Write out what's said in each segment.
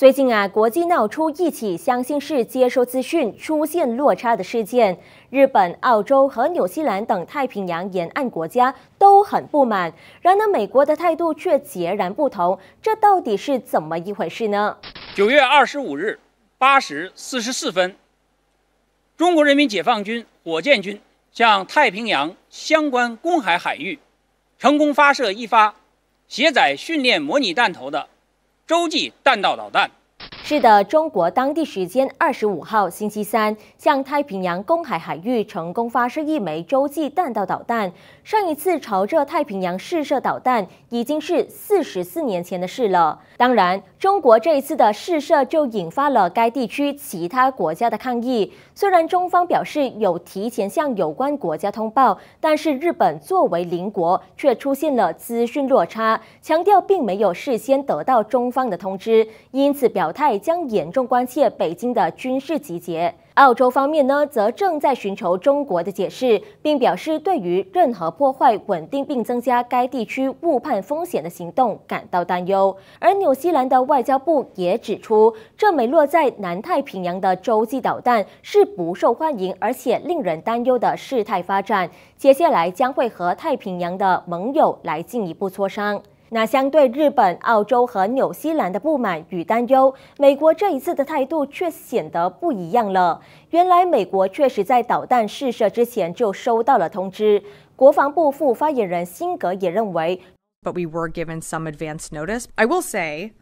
最近啊，国际闹出一起相信是接收资讯出现落差的事件，日本、澳洲和新西兰等太平洋沿岸国家都很不满，然而美国的态度却截然不同，这到底是怎么一回事呢？九月二十五日八时四十四分，中国人民解放军火箭军向太平洋相关公海海域成功发射一发携载训练模拟弹头的。洲际弹道导弹。是的，中国当地时间二十五号星期三，向太平洋公海海域成功发射一枚洲际弹道导弹。上一次朝着太平洋试射导弹，已经是四十四年前的事了。当然，中国这一次的试射就引发了该地区其他国家的抗议。虽然中方表示有提前向有关国家通报，但是日本作为邻国，却出现了资讯落差，强调并没有事先得到中方的通知，因此表态。将严重关切北京的军事集结。澳洲方面呢，则正在寻求中国的解释，并表示对于任何破坏稳定并增加该地区误判风险的行动感到担忧。而纽西兰的外交部也指出，这枚落在南太平洋的洲际导弹是不受欢迎而且令人担忧的事态发展。接下来将会和太平洋的盟友来进一步磋商。那相对日本、澳洲和纽西兰的不满与担忧，美国这一次的态度却显得不一样了。原来，美国确实在导弹试射之前就收到了通知。国防部副发言人辛格也认为，But we were given some advance notice. I will say.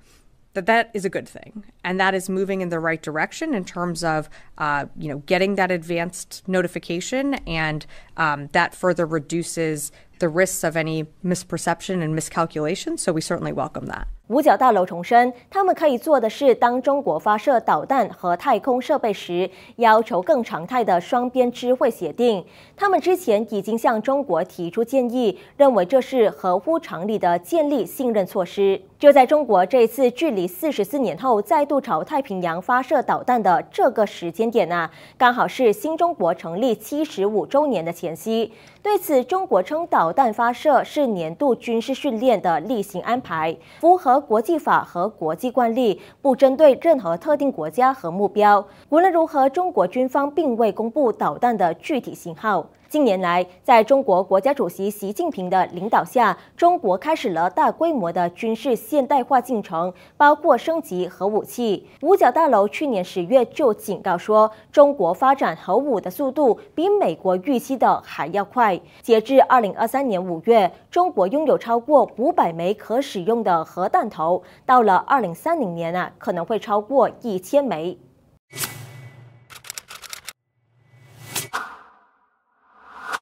that that is a good thing and that is moving in the right direction in terms of uh, you know getting that advanced notification and um, that further reduces the risks of any misperception and miscalculation, so we certainly welcome that. 五角大楼重申，他们可以做的是，当中国发射导弹和太空设备时，要求更常态的双边知会协定。他们之前已经向中国提出建议，认为这是合乎常理的建立信任措施。就在中国这次距离四十四年后再度朝太平洋发射导弹的这个时间点啊，刚好是新中国成立七十五周年的前夕。对此，中国称导。导弹发射是年度军事训练的例行安排，符合国际法和国际惯例，不针对任何特定国家和目标。无论如何，中国军方并未公布导弹的具体型号。近年来，在中国国家主席习近平的领导下，中国开始了大规模的军事现代化进程，包括升级核武器。五角大楼去年十月就警告说，中国发展核武的速度比美国预期的还要快。截至二零二三年五月，中国拥有超过五百枚可使用的核弹头，到了二零三零年啊，可能会超过一千枚。